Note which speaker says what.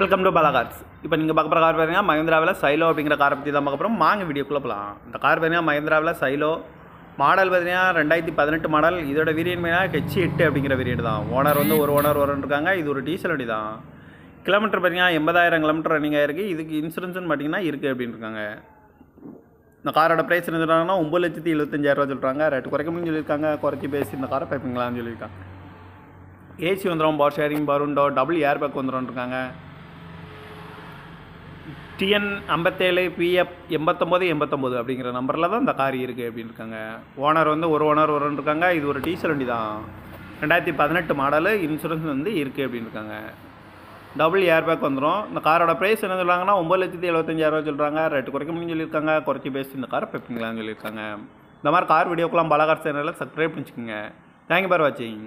Speaker 1: welcome to பலா இப்போ நீங்கள் பார்க்க கார் பார்த்தீங்கன்னா மஹிந்திராவில் சைலோ அப்படிங்கிற காரை பற்றி தான் பார்க்க மாங்க வாங்க வீடியோக்குள்ளே போகலாம் இந்த கார் பார்த்தீங்கன்னா மகேந்திராவில் சைலோ மாடல் பார்த்தீங்கன்னா ரெண்டாயிரத்தி பதினெட்டு மாடல் இதோட வீரியன் பார்த்தீங்கன்னா ஹெச் எட்டு அப்படிங்கிற வீரியட் தான் ஓனர் வந்து ஒரு ஓனர் வரன் இருக்காங்க இது ஒரு டீசல் வண்டி தான் கிலோமீட்டர் பார்த்தீங்கன்னா எண்பதாயிரம் கிலோமீட்டர் ரன்னிங் ஆயிருக்கு இதுக்கு இன்சூரன்ஸ்னு பார்த்தீங்கன்னா இருக்குது அப்படின்னு இருக்காங்க இந்த காரோட ப்ரைஸ் இருந்துட்டாங்கன்னா ஒம்பது லட்சத்தி எழுபத்தஞ்சாயிரரூவா சொல்கிறாங்க ரேட்டு குறைக்கணும்னு சொல்லியிருக்காங்க குறைச்சி பேசி இந்த காரை பார்ப்பீங்களான்னு சொல்லியிருக்காங்க ஏசி வந்துடும் பவர் ஷேரிங் உண்டோ டபுள் ஏர் பேக் வந்துடும் இருக்காங்க டிஎன் ஐம்பத்தேழு பிஎஃப் எண்பத்தொம்போது எண்பத்தொம்போது அப்படிங்கிற நம்பரில் தான் இந்த கார் இருக்குது அப்படின்னு இருக்காங்க ஓனர் வந்து ஒரு ஓனர் ஒருன்னு இருக்காங்க இது ஒரு டீசல் வண்டி தான் ரெண்டாயிரத்தி பதினெட்டு மாடலு இன்சூரன்ஸ் வந்து இருக்குது அப்படின்னு இருக்காங்க டபுள் ஏர் பேக் வந்துடும் இந்த காரோட ப்ரைஸ் என்ன சொல்கிறாங்கன்னா ஒம்பது லட்சத்தி எழுபத்தஞ்சாயிரரூவா சொல்கிறாங்க ரேட்டு குறைக்க முடியும்னு சொல்லியிருக்காங்க குறைச்சி பேசி இந்த காரை பெப்பிங்களான்னு சொல்லியிருக்காங்க இந்த மாதிரி கார் வீடியோக்கெல்லாம் பலகார் சேனலில் சப்ஸ்கிரைப் பண்ணிச்சுக்கோங்க
Speaker 2: தேங்க்யூ பார் வாட்சிங்